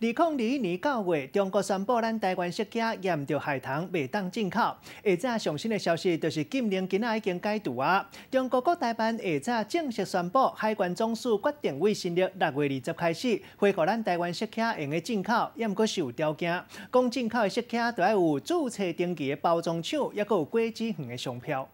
二零二一年九月，中国宣布咱台湾雪茄验到海塘未当进口。下今啊，新的消息就是禁令今仔已经解除啊！中国国台办下仔正式宣布，海关总署决定，为新历六月二十开始，恢复咱台湾设计用的进口，也毋过有条件，讲进口的雪茄都爱有注册登记的包装厂，也个有过纸行的商标。